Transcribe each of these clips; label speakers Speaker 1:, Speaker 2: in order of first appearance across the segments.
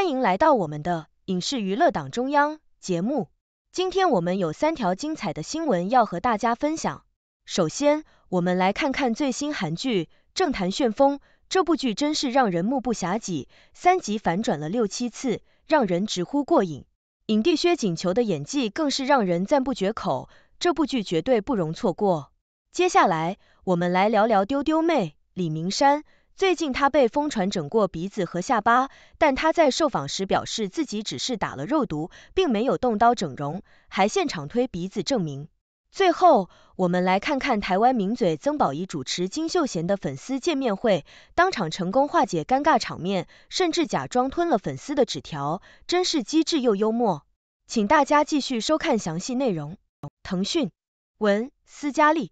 Speaker 1: 欢迎来到我们的影视娱乐党中央节目。今天我们有三条精彩的新闻要和大家分享。首先，我们来看看最新韩剧《政坛旋风》。这部剧真是让人目不暇接，三集反转了六七次，让人直呼过瘾。影帝薛景求的演技更是让人赞不绝口。这部剧绝对不容错过。接下来，我们来聊聊丢丢妹李明山。最近他被疯传整过鼻子和下巴，但他在受访时表示自己只是打了肉毒，并没有动刀整容，还现场推鼻子证明。最后，我们来看看台湾名嘴曾宝仪主持金秀贤的粉丝见面会，当场成功化解尴尬场面，甚至假装吞了粉丝的纸条，真是机智又幽默。请大家继续收看详细内容。腾讯文斯嘉丽。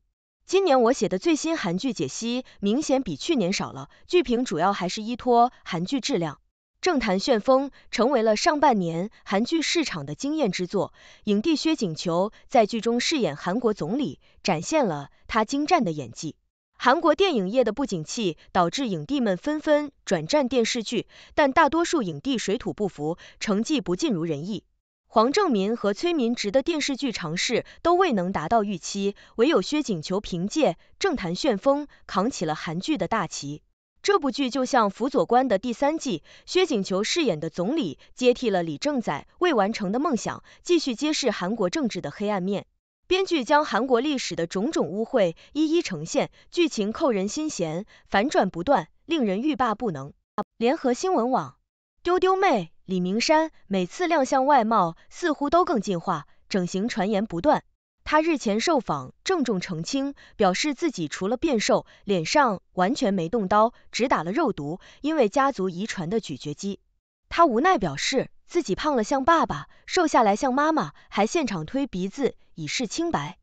Speaker 1: 今年我写的最新韩剧解析明显比去年少了，剧评主要还是依托韩剧质量。政坛旋风成为了上半年韩剧市场的惊艳之作，影帝薛景求在剧中饰演韩国总理，展现了他精湛的演技。韩国电影业的不景气导致影帝们纷纷转战电视剧，但大多数影帝水土不服，成绩不尽如人意。黄正民和崔民植的电视剧尝试都未能达到预期，唯有薛景求凭借《政坛旋风》扛起了韩剧的大旗。这部剧就像《辅佐官》的第三季，薛景求饰演的总理接替了李正载未完成的梦想，继续揭示韩国政治的黑暗面。编剧将韩国历史的种种污秽一一呈现，剧情扣人心弦，反转不断，令人欲罢不能。联合新闻网，丢丢妹。李明山每次亮相，外貌似乎都更进化，整形传言不断。他日前受访郑重澄清，表示自己除了变瘦，脸上完全没动刀，只打了肉毒，因为家族遗传的咀嚼肌。他无奈表示自己胖了像爸爸，瘦下来像妈妈，还现场推鼻子以示清白。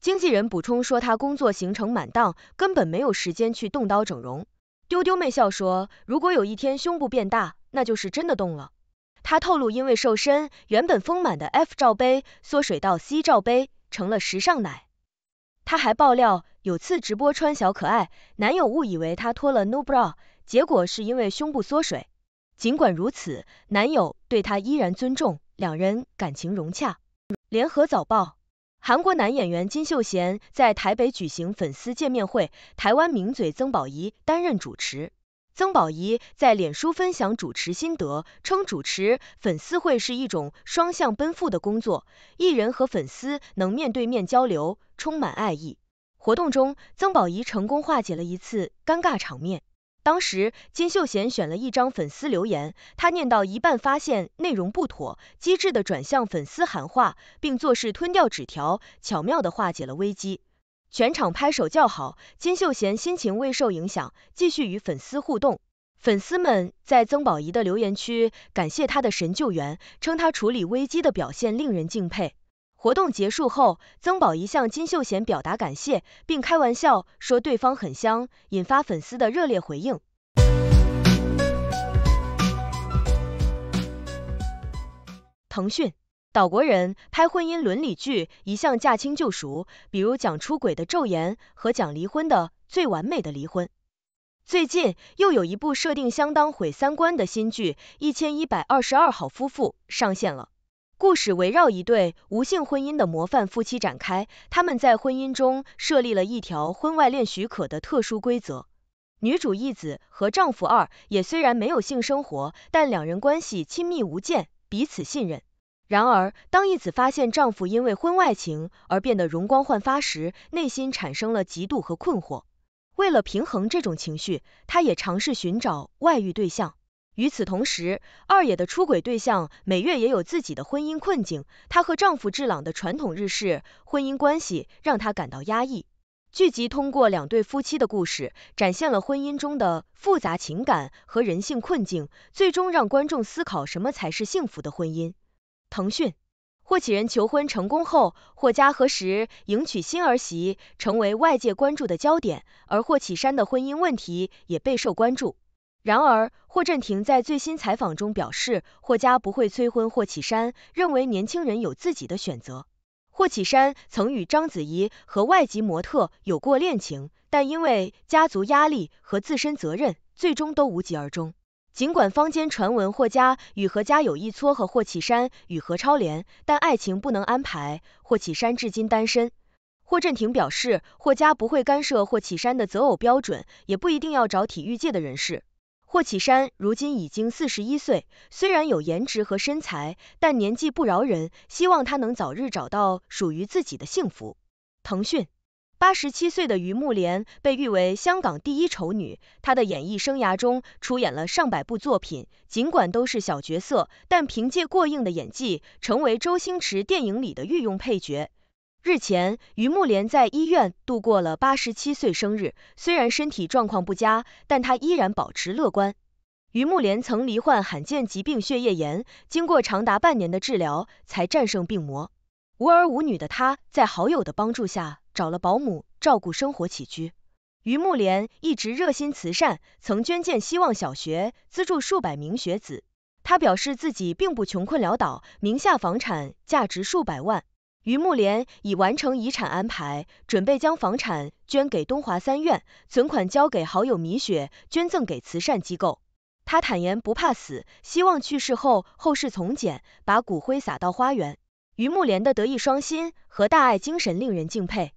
Speaker 1: 经纪人补充说他工作行程满档，根本没有时间去动刀整容。丢丢妹笑说，如果有一天胸部变大，那就是真的动了。她透露，因为瘦身，原本丰满的 F 罩杯缩水到 C 罩杯，成了时尚奶。她还爆料，有次直播穿小可爱，男友误以为她脱了 no bra，结果是因为胸部缩水。尽管如此，男友对她依然尊重，两人感情融洽。联合早报：韩国男演员金秀贤在台北举行粉丝见面会，台湾名嘴曾宝仪担任主持。曾宝仪在脸书分享主持心得，称主持粉丝会是一种双向奔赴的工作，艺人和粉丝能面对面交流，充满爱意。活动中，曾宝仪成功化解了一次尴尬场面。当时，金秀贤选了一张粉丝留言，他念到一半发现内容不妥，机智地转向粉丝喊话，并做事吞掉纸条，巧妙地化解了危机。全场拍手叫好，金秀贤心情未受影响，继续与粉丝互动。粉丝们在曾宝仪的留言区感谢他的神救援，称他处理危机的表现令人敬佩。活动结束后，曾宝仪向金秀贤表达感谢，并开玩笑说对方很香，引发粉丝的热烈回应。腾讯。岛国人拍婚姻伦理剧一向驾轻就熟，比如讲出轨的《咒言和讲离婚的《最完美的离婚》。最近又有一部设定相当毁三观的新剧《一千一百二十二号夫妇》上线了。故事围绕一对无性婚姻的模范夫妻展开，他们在婚姻中设立了一条婚外恋许可的特殊规则。女主一子和丈夫二也虽然没有性生活，但两人关系亲密无间，彼此信任。然而，当义子发现丈夫因为婚外情而变得容光焕发时，内心产生了嫉妒和困惑。为了平衡这种情绪，她也尝试寻找外遇对象。与此同时，二野的出轨对象美月也有自己的婚姻困境，她和丈夫智朗的传统日式婚姻关系让她感到压抑。剧集通过两对夫妻的故事，展现了婚姻中的复杂情感和人性困境，最终让观众思考什么才是幸福的婚姻。腾讯，霍启仁求婚成功后，霍家何时迎娶新儿媳成为外界关注的焦点，而霍启山的婚姻问题也备受关注。然而，霍震霆在最新采访中表示，霍家不会催婚霍启山，认为年轻人有自己的选择。霍启山曾与章子怡和外籍模特有过恋情，但因为家族压力和自身责任，最终都无疾而终。尽管坊间传闻霍家与何家有一撮合霍启山与何超莲，但爱情不能安排。霍启山至今单身。霍震霆表示，霍家不会干涉霍启山的择偶标准，也不一定要找体育界的人士。霍启山如今已经四十一岁，虽然有颜值和身材，但年纪不饶人。希望他能早日找到属于自己的幸福。腾讯。八十七岁的余慕莲被誉为香港第一丑女，她的演艺生涯中出演了上百部作品，尽管都是小角色，但凭借过硬的演技，成为周星驰电影里的御用配角。日前，余慕莲在医院度过了八十七岁生日，虽然身体状况不佳，但她依然保持乐观。余慕莲曾罹患罕见疾病血液炎，经过长达半年的治疗才战胜病魔。无儿无女的她在好友的帮助下。找了保姆照顾生活起居。于木莲一直热心慈善，曾捐建希望小学，资助数百名学子。他表示自己并不穷困潦倒，名下房产价值数百万。于木莲已完成遗产安排，准备将房产捐给东华三院，存款交给好友米雪捐赠给慈善机构。他坦言不怕死，希望去世后后事从简，把骨灰撒到花园。于木莲的德艺双馨和大爱精神令人敬佩。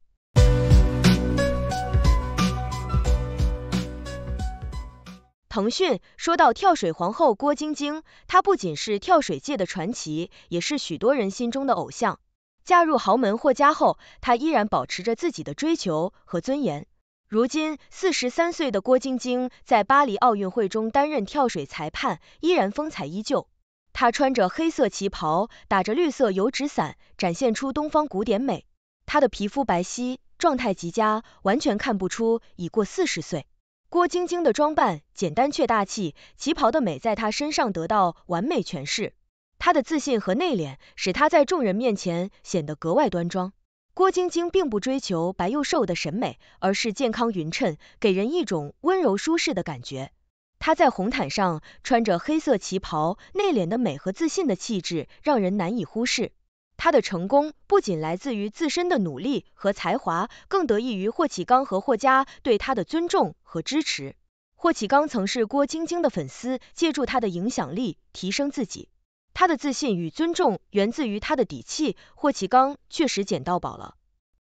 Speaker 1: 腾讯说到跳水皇后郭晶晶，她不仅是跳水界的传奇，也是许多人心中的偶像。嫁入豪门霍家后，她依然保持着自己的追求和尊严。如今四十三岁的郭晶晶在巴黎奥运会中担任跳水裁判，依然风采依旧。她穿着黑色旗袍，打着绿色油纸伞，展现出东方古典美。她的皮肤白皙，状态极佳，完全看不出已过四十岁。郭晶晶的装扮简单却大气，旗袍的美在她身上得到完美诠释。她的自信和内敛使她在众人面前显得格外端庄。郭晶晶并不追求白又瘦的审美，而是健康匀称，给人一种温柔舒适的感觉。她在红毯上穿着黑色旗袍，内敛的美和自信的气质让人难以忽视。他的成功不仅来自于自身的努力和才华，更得益于霍启刚和霍家对他的尊重和支持。霍启刚曾是郭晶晶的粉丝，借助他的影响力提升自己。他的自信与尊重源自于他的底气。霍启刚确实捡到宝了。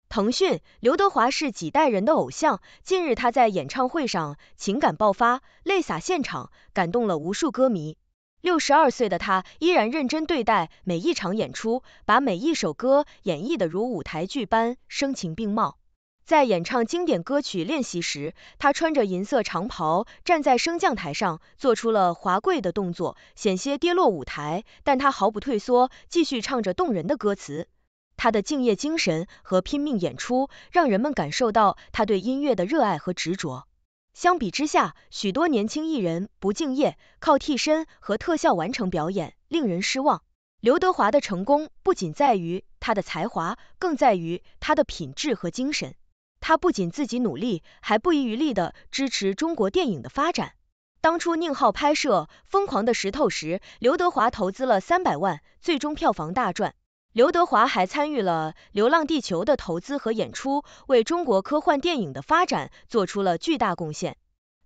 Speaker 1: 腾讯，刘德华是几代人的偶像。近日他在演唱会上情感爆发，泪洒现场，感动了无数歌迷。六十二岁的他依然认真对待每一场演出，把每一首歌演绎的如舞台剧般声情并茂。在演唱经典歌曲练习时，他穿着银色长袍站在升降台上，做出了华贵的动作，险些跌落舞台，但他毫不退缩，继续唱着动人的歌词。他的敬业精神和拼命演出，让人们感受到他对音乐的热爱和执着。相比之下，许多年轻艺人不敬业，靠替身和特效完成表演，令人失望。刘德华的成功不仅在于他的才华，更在于他的品质和精神。他不仅自己努力，还不遗余力的支持中国电影的发展。当初宁浩拍摄《疯狂的石头》时，刘德华投资了三百万，最终票房大赚。刘德华还参与了《流浪地球》的投资和演出，为中国科幻电影的发展做出了巨大贡献。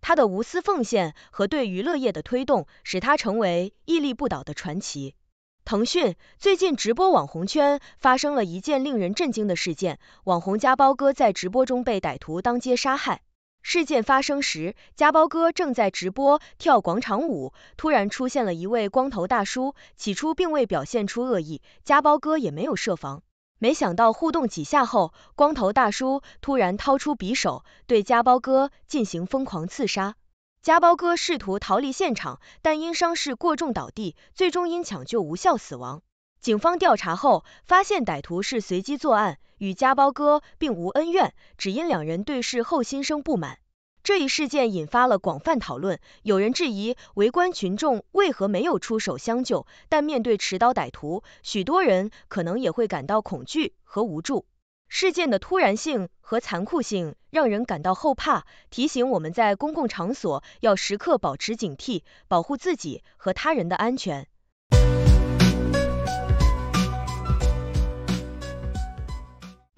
Speaker 1: 他的无私奉献和对娱乐业的推动，使他成为屹立不倒的传奇。腾讯最近直播网红圈发生了一件令人震惊的事件：网红家包哥在直播中被歹徒当街杀害。事件发生时，家包哥正在直播跳广场舞，突然出现了一位光头大叔。起初并未表现出恶意，家包哥也没有设防。没想到互动几下后，光头大叔突然掏出匕首，对家包哥进行疯狂刺杀。家包哥试图逃离现场，但因伤势过重倒地，最终因抢救无效死亡。警方调查后发现，歹徒是随机作案，与家包哥并无恩怨，只因两人对视后心生不满。这一事件引发了广泛讨论，有人质疑围观群众为何没有出手相救，但面对持刀歹徒，许多人可能也会感到恐惧和无助。事件的突然性和残酷性让人感到后怕，提醒我们在公共场所要时刻保持警惕，保护自己和他人的安全。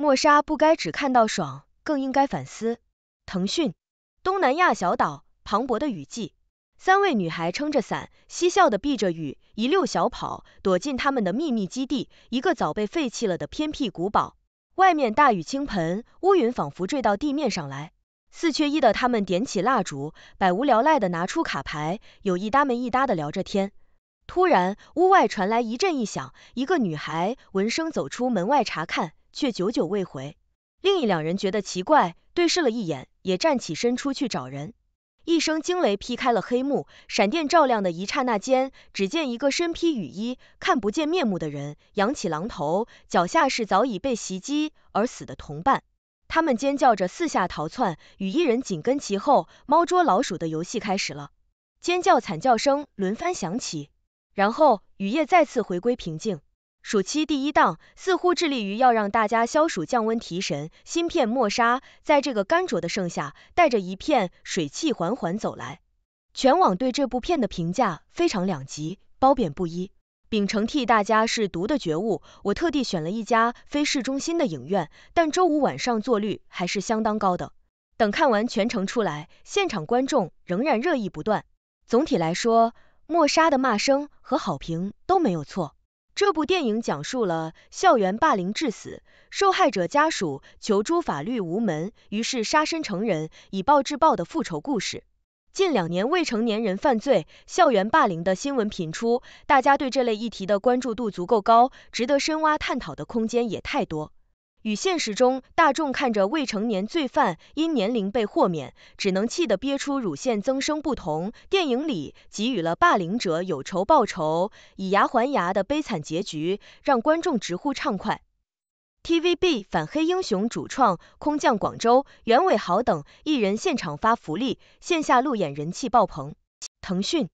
Speaker 1: 莫莎不该只看到爽，更应该反思。腾讯，东南亚小岛，磅礴的雨季，三位女孩撑着伞，嬉笑的避着雨，一溜小跑，躲进他们的秘密基地——一个早被废弃了的偏僻古堡。外面大雨倾盆，乌云仿佛坠到地面上来。四缺一的他们点起蜡烛，百无聊赖的拿出卡牌，有一搭没一搭的聊着天。突然，屋外传来一阵异响，一个女孩闻声走出门外查看。却久久未回。另一两人觉得奇怪，对视了一眼，也站起身出去找人。一声惊雷劈开了黑幕，闪电照亮的一刹那间，只见一个身披雨衣、看不见面目的人扬起狼头，脚下是早已被袭击而死的同伴。他们尖叫着四下逃窜，雨衣人紧跟其后，猫捉老鼠的游戏开始了，尖叫、惨叫声轮番响起，然后雨夜再次回归平静。暑期第一档似乎致力于要让大家消暑降温提神，新片莫莎在这个干灼的盛夏带着一片水汽缓缓走来。全网对这部片的评价非常两极，褒贬不一。秉承替大家试毒的觉悟，我特地选了一家非市中心的影院，但周五晚上座率还是相当高的。等看完全程出来，现场观众仍然热议不断。总体来说，莫莎的骂声和好评都没有错。这部电影讲述了校园霸凌致死，受害者家属求诸法律无门，于是杀身成人，以暴制暴的复仇故事。近两年未成年人犯罪、校园霸凌的新闻频出，大家对这类议题的关注度足够高，值得深挖探讨的空间也太多。与现实中大众看着未成年罪犯因年龄被豁免，只能气得憋出乳腺增生不同，电影里给予了霸凌者有仇报仇、以牙还牙的悲惨结局，让观众直呼畅快。TVB 反黑英雄主创空降广州，袁伟豪等艺人现场发福利，线下路演人气爆棚。腾讯，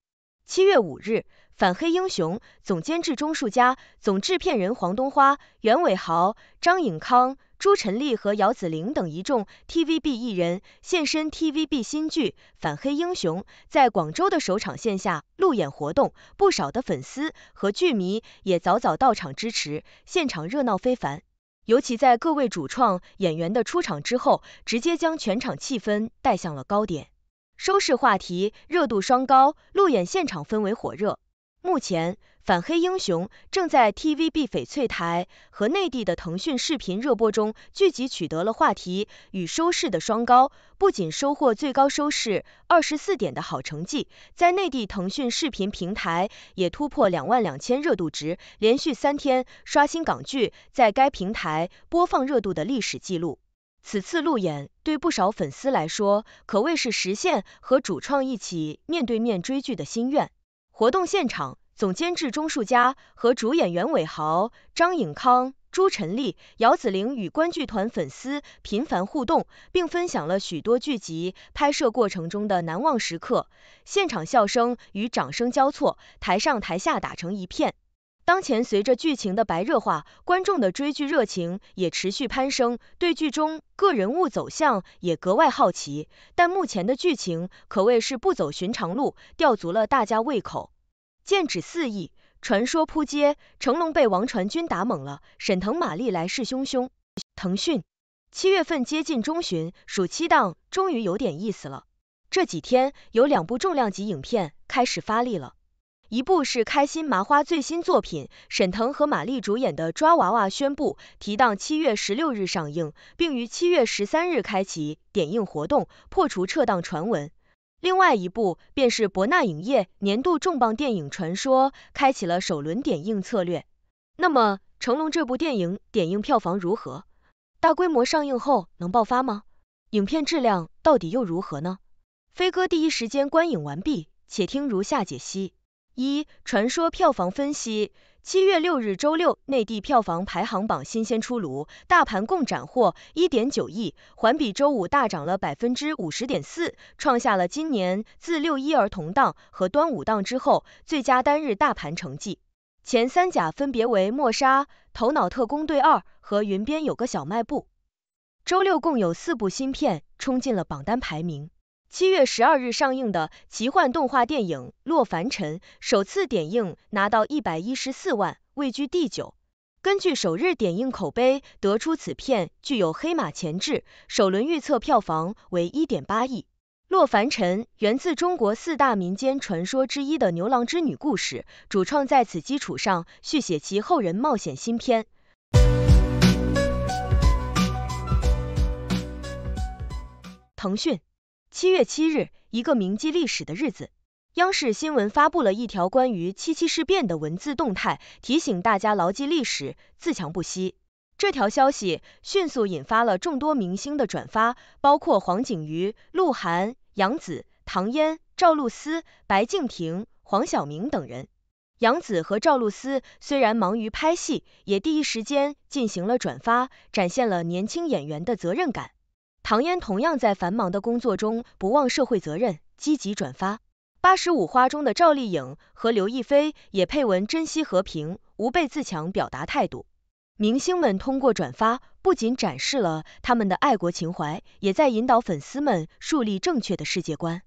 Speaker 1: 七月五日。《反黑英雄》总监制钟树佳、总制片人黄东花、袁伟豪、张颖康、朱晨丽和姚子玲等一众 TVB 艺人现身 TVB 新剧《反黑英雄》在广州的首场线下路演活动，不少的粉丝和剧迷也早早到场支持，现场热闹非凡。尤其在各位主创演员的出场之后，直接将全场气氛带向了高点，收视话题热度双高，路演现场氛围火热。目前，《反黑英雄》正在 TVB 翡翠台和内地的腾讯视频热播中，聚集取得了话题与收视的双高。不仅收获最高收视二十四点的好成绩，在内地腾讯视频平台也突破两万两千热度值，连续三天刷新港剧在该平台播放热度的历史记录。此次路演对不少粉丝来说，可谓是实现和主创一起面对面追剧的心愿。活动现场，总监制钟树佳和主演袁伟豪、张颖康、朱晨丽、姚子玲与观剧团粉丝频繁互动，并分享了许多剧集拍摄过程中的难忘时刻。现场笑声与掌声交错，台上台下打成一片。当前随着剧情的白热化，观众的追剧热情也持续攀升，对剧中各人物走向也格外好奇。但目前的剧情可谓是不走寻常路，吊足了大家胃口。剑指四亿，传说扑街，成龙被王传君打懵了，沈腾马丽来势汹汹。腾讯七月份接近中旬，暑期档终于有点意思了。这几天有两部重量级影片开始发力了。一部是开心麻花最新作品，沈腾和马丽主演的《抓娃娃》宣布提档七月十六日上映，并于七月十三日开启点映活动，破除撤档传闻。另外一部便是博纳影业年度重磅电影《传说》，开启了首轮点映策略。那么成龙这部电影点映票房如何？大规模上映后能爆发吗？影片质量到底又如何呢？飞哥第一时间观影完毕，且听如下解析。一、传说票房分析。七月六日周六，内地票房排行榜新鲜出炉，大盘共斩获1.9亿，环比周五大涨了50.4%，创下了今年自六一儿童档和端午档之后最佳单日大盘成绩。前三甲分别为《默杀》、《头脑特工队2》和《云边有个小卖部》。周六共有四部新片冲进了榜单排名。七月十二日上映的奇幻动画电影《洛凡尘》首次点映拿到一百一十四万，位居第九。根据首日点映口碑得出，此片具有黑马潜质，首轮预测票房为一点八亿。《洛凡尘》源自中国四大民间传说之一的牛郎织女故事，主创在此基础上续写其后人冒险新篇。腾讯。七月七日，一个铭记历史的日子。央视新闻发布了一条关于七七事变的文字动态，提醒大家牢记历史，自强不息。这条消息迅速引发了众多明星的转发，包括黄景瑜、鹿晗、杨紫、唐嫣、赵露思、白敬亭、黄晓明等人。杨紫和赵露思虽然忙于拍戏，也第一时间进行了转发，展现了年轻演员的责任感。唐嫣同样在繁忙的工作中不忘社会责任，积极转发。八十五花中的赵丽颖和刘亦菲也配文珍惜和平，吾辈自强，表达态度。明星们通过转发，不仅展示了他们的爱国情怀，也在引导粉丝们树立正确的世界观。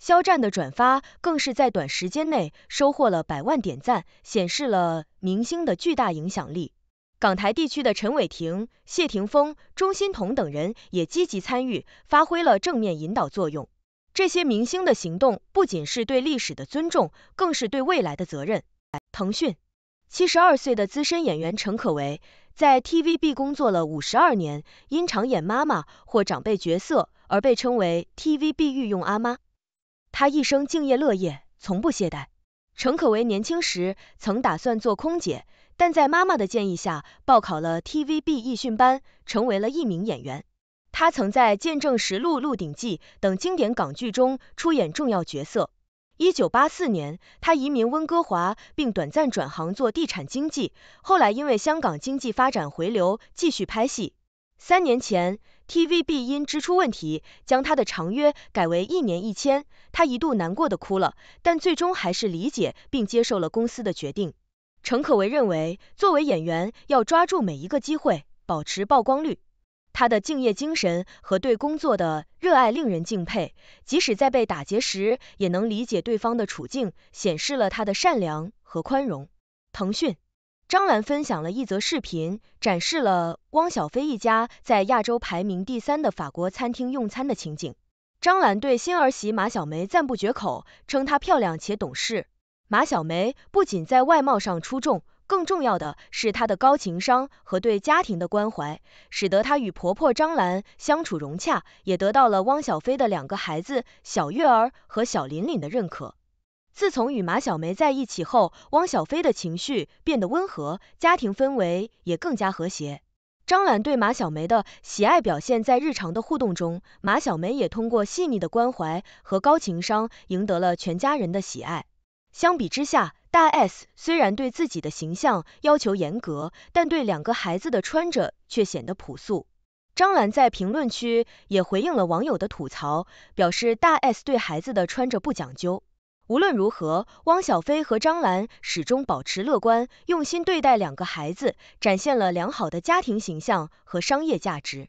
Speaker 1: 肖战的转发更是在短时间内收获了百万点赞，显示了明星的巨大影响力。港台地区的陈伟霆、谢霆锋、钟欣桐等人也积极参与，发挥了正面引导作用。这些明星的行动不仅是对历史的尊重，更是对未来的责任。腾讯，七十二岁的资深演员陈可为，在 TVB 工作了五十二年，因常演妈妈或长辈角色而被称为 TVB 御用阿妈。他一生敬业乐业，从不懈怠。陈可为年轻时曾打算做空姐。但在妈妈的建议下，报考了 TVB 艺训班，成为了一名演员。他曾在《鉴证实录》《鹿鼎记》等经典港剧中出演重要角色。1984年，他移民温哥华，并短暂转行做地产经纪。后来因为香港经济发展回流，继续拍戏。三年前，TVB 因支出问题将他的长约改为一年一千，他一度难过的哭了，但最终还是理解并接受了公司的决定。陈可为认为，作为演员要抓住每一个机会，保持曝光率。他的敬业精神和对工作的热爱令人敬佩。即使在被打劫时，也能理解对方的处境，显示了他的善良和宽容。腾讯，张兰分享了一则视频，展示了汪小菲一家在亚洲排名第三的法国餐厅用餐的情景。张兰对新儿媳马小梅赞不绝口，称她漂亮且懂事。马小梅不仅在外貌上出众，更重要的是她的高情商和对家庭的关怀，使得她与婆婆张兰相处融洽，也得到了汪小菲的两个孩子小月儿和小琳琳的认可。自从与马小梅在一起后，汪小菲的情绪变得温和，家庭氛围也更加和谐。张兰对马小梅的喜爱表现在日常的互动中，马小梅也通过细腻的关怀和高情商赢得了全家人的喜爱。相比之下，大 S 虽然对自己的形象要求严格，但对两个孩子的穿着却显得朴素。张兰在评论区也回应了网友的吐槽，表示大 S 对孩子的穿着不讲究。无论如何，汪小菲和张兰始终保持乐观，用心对待两个孩子，展现了良好的家庭形象和商业价值。